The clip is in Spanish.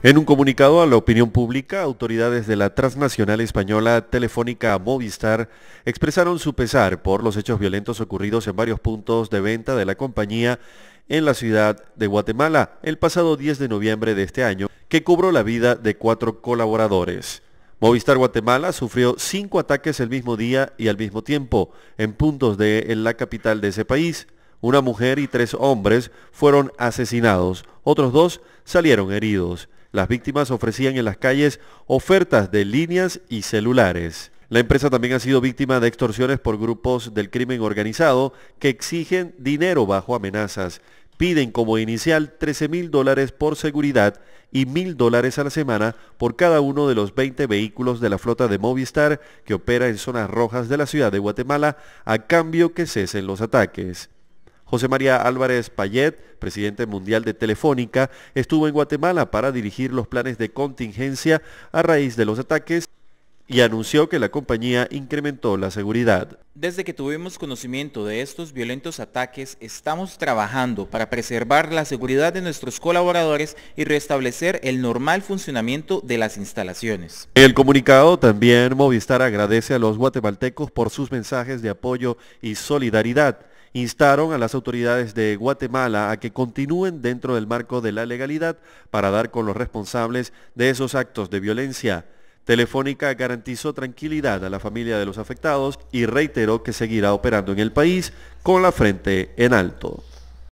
En un comunicado a la opinión pública, autoridades de la transnacional española Telefónica Movistar expresaron su pesar por los hechos violentos ocurridos en varios puntos de venta de la compañía en la ciudad de Guatemala el pasado 10 de noviembre de este año, que cobró la vida de cuatro colaboradores. Movistar Guatemala sufrió cinco ataques el mismo día y al mismo tiempo en puntos de en la capital de ese país. Una mujer y tres hombres fueron asesinados, otros dos salieron heridos. Las víctimas ofrecían en las calles ofertas de líneas y celulares. La empresa también ha sido víctima de extorsiones por grupos del crimen organizado que exigen dinero bajo amenazas. Piden como inicial 13 mil dólares por seguridad y mil dólares a la semana por cada uno de los 20 vehículos de la flota de Movistar que opera en zonas rojas de la ciudad de Guatemala a cambio que cesen los ataques. José María Álvarez Payet, presidente mundial de Telefónica, estuvo en Guatemala para dirigir los planes de contingencia a raíz de los ataques y anunció que la compañía incrementó la seguridad. Desde que tuvimos conocimiento de estos violentos ataques, estamos trabajando para preservar la seguridad de nuestros colaboradores y restablecer el normal funcionamiento de las instalaciones. En el comunicado también Movistar agradece a los guatemaltecos por sus mensajes de apoyo y solidaridad. Instaron a las autoridades de Guatemala a que continúen dentro del marco de la legalidad para dar con los responsables de esos actos de violencia. Telefónica garantizó tranquilidad a la familia de los afectados y reiteró que seguirá operando en el país con la frente en alto.